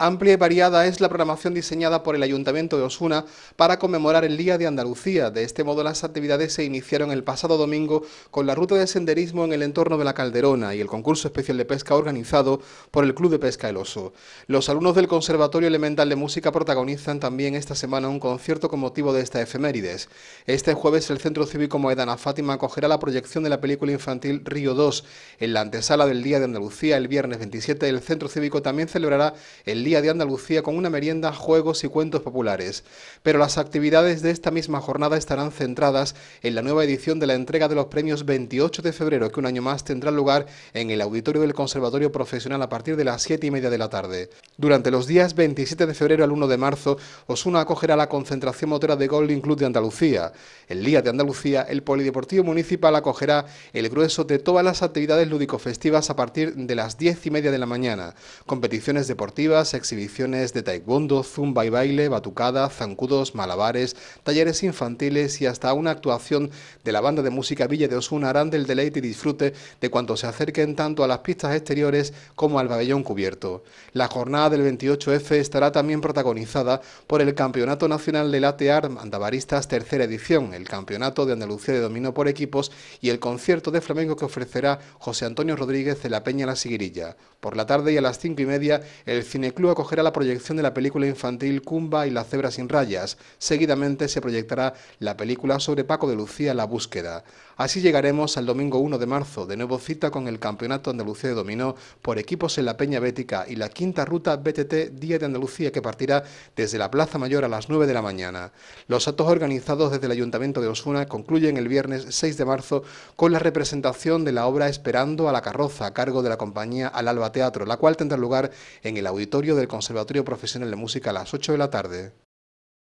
Amplia y variada es la programación diseñada por el Ayuntamiento de Osuna para conmemorar el Día de Andalucía. De este modo, las actividades se iniciaron el pasado domingo con la ruta de senderismo en el entorno de la Calderona y el concurso especial de pesca organizado por el Club de Pesca El Oso. Los alumnos del Conservatorio Elemental de Música protagonizan también esta semana un concierto con motivo de esta efemérides. Este jueves, el Centro Cívico Moedana Fátima acogerá la proyección de la película infantil Río 2. En la antesala del Día de Andalucía, el viernes 27, el Centro Cívico también celebrará el Día de Andalucía con una merienda, juegos y cuentos populares. Pero las actividades de esta misma jornada estarán centradas en la nueva edición de la entrega de los premios 28 de febrero, que un año más tendrá lugar en el auditorio del Conservatorio Profesional a partir de las 7 y media de la tarde. Durante los días 27 de febrero al 1 de marzo, Osuna acogerá la concentración motora de Golden Club de Andalucía. El Día de Andalucía, el Polideportivo Municipal acogerá el grueso de todas las actividades lúdico-festivas a partir de las 10 y media de la mañana, competiciones deportivas, exhibiciones de taekwondo, zumba y baile, batucada, zancudos, malabares, talleres infantiles y hasta una actuación de la banda de música Villa de Osuna harán del deleite y disfrute de cuantos se acerquen tanto a las pistas exteriores como al pabellón cubierto. La jornada del 28F estará también protagonizada por el Campeonato Nacional de Late Art tercera edición, el Campeonato de Andalucía de dominó por Equipos y el concierto de flamenco que ofrecerá José Antonio Rodríguez de la Peña La Siguirilla. Por la tarde y a las cinco y media, el Cineclub cogerá acogerá la proyección de la película infantil Cumba y la cebra sin rayas. Seguidamente se proyectará la película sobre Paco de Lucía La búsqueda. Así llegaremos al domingo 1 de marzo, de nuevo cita con el Campeonato Andalucía de Dominó por equipos en la Peña Bética y la quinta ruta BTT Día de Andalucía que partirá desde la Plaza Mayor a las 9 de la mañana. Los actos organizados desde el Ayuntamiento de Osuna concluyen el viernes 6 de marzo con la representación de la obra Esperando a la carroza a cargo de la compañía Al Alba Teatro, la cual tendrá lugar en el auditorio de del Conservatorio Profesional de Música a las 8 de la tarde.